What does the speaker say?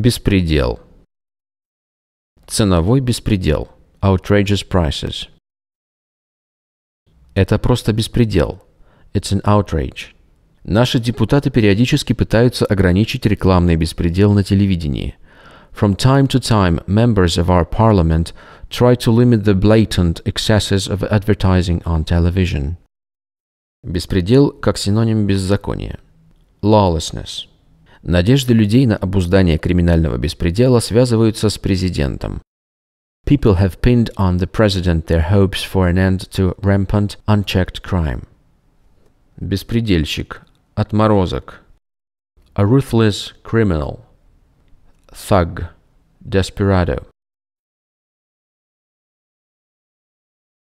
Беспредел. Ценовой беспредел. Outrageous prices. Это просто беспредел. It's an outrage. Наши депутаты периодически пытаются ограничить рекламный беспредел на телевидении. From time to time, members of our parliament try to limit the blatant excesses of advertising on television. Беспредел как синоним беззакония. Lawlessness. Надежды людей на обуздание криминального беспредела связываются с президентом. People have pinned on the president their hopes for an end to rampant, unchecked crime. Беспредельщик. Отморозок. A ruthless criminal. Thug. Desperado.